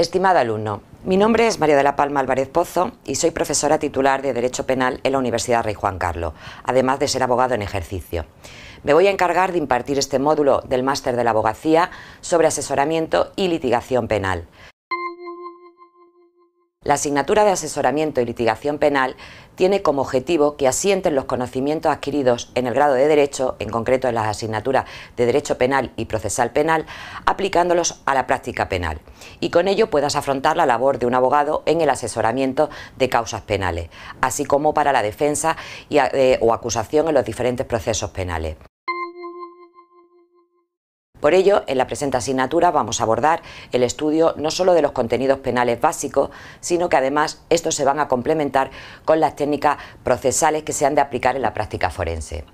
Estimado alumno, mi nombre es María de la Palma Álvarez Pozo y soy profesora titular de Derecho Penal en la Universidad Rey Juan Carlos, además de ser abogado en ejercicio. Me voy a encargar de impartir este módulo del Máster de la Abogacía sobre asesoramiento y litigación penal. La asignatura de asesoramiento y litigación penal tiene como objetivo que asienten los conocimientos adquiridos en el grado de Derecho, en concreto en las asignaturas de Derecho Penal y Procesal Penal, aplicándolos a la práctica penal, y con ello puedas afrontar la labor de un abogado en el asesoramiento de causas penales, así como para la defensa eh, o acusación en los diferentes procesos penales. Por ello, en la presente asignatura vamos a abordar el estudio no solo de los contenidos penales básicos, sino que además estos se van a complementar con las técnicas procesales que se han de aplicar en la práctica forense.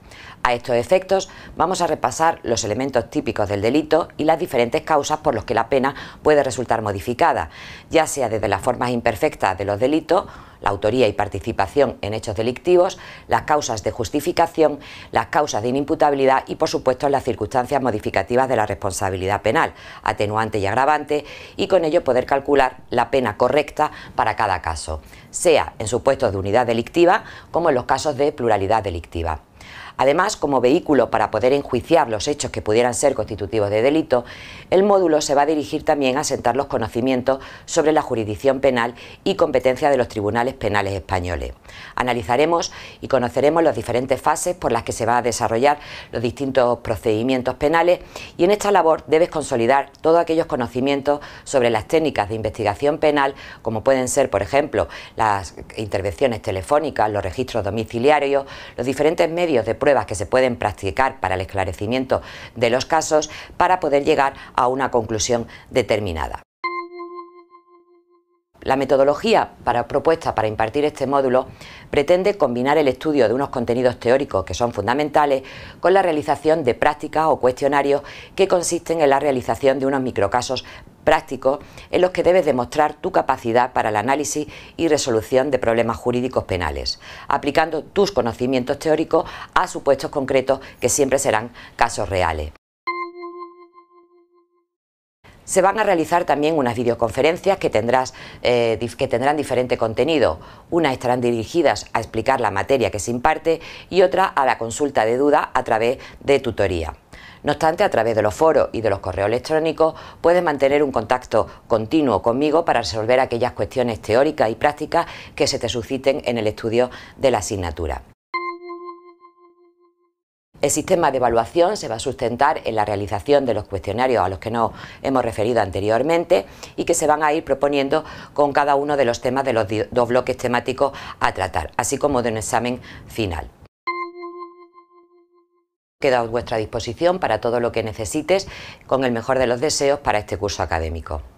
A estos efectos vamos a repasar los elementos típicos del delito y las diferentes causas por las que la pena puede resultar modificada, ya sea desde las formas imperfectas de los delitos la autoría y participación en hechos delictivos, las causas de justificación, las causas de inimputabilidad y, por supuesto, las circunstancias modificativas de la responsabilidad penal, atenuante y agravante, y con ello poder calcular la pena correcta para cada caso, sea en supuestos de unidad delictiva como en los casos de pluralidad delictiva. Además, como vehículo para poder enjuiciar los hechos que pudieran ser constitutivos de delito, el módulo se va a dirigir también a sentar los conocimientos sobre la jurisdicción penal y competencia de los tribunales penales españoles. Analizaremos y conoceremos las diferentes fases por las que se van a desarrollar los distintos procedimientos penales y en esta labor debes consolidar todos aquellos conocimientos sobre las técnicas de investigación penal, como pueden ser, por ejemplo, las intervenciones telefónicas, los registros domiciliarios, los diferentes medios de pruebas que se pueden practicar para el esclarecimiento de los casos para poder llegar a una conclusión determinada. La metodología para, propuesta para impartir este módulo pretende combinar el estudio de unos contenidos teóricos que son fundamentales con la realización de prácticas o cuestionarios que consisten en la realización de unos microcasos prácticos en los que debes demostrar tu capacidad para el análisis y resolución de problemas jurídicos penales, aplicando tus conocimientos teóricos a supuestos concretos que siempre serán casos reales. Se van a realizar también unas videoconferencias que, eh, tendrán diferente contenido. Unas estarán dirigidas a explicar la materia que se imparte y otra a la consulta de dudas a través de tutoría. No obstante, a través de los foros y de los correos electrónicos puedes mantener un contacto continuo conmigo para resolver aquellas cuestiones teóricas y prácticas que se te susciten en el estudio de la asignatura. El sistema de evaluación se va a sustentar en la realización de los cuestionarios a los que nos hemos referido anteriormente y que se van a ir proponiendo con cada uno de los temas de los dos bloques temáticos a tratar, así como de un examen final. Queda a vuestra disposición para todo lo que necesites con el mejor de los deseos para este curso académico.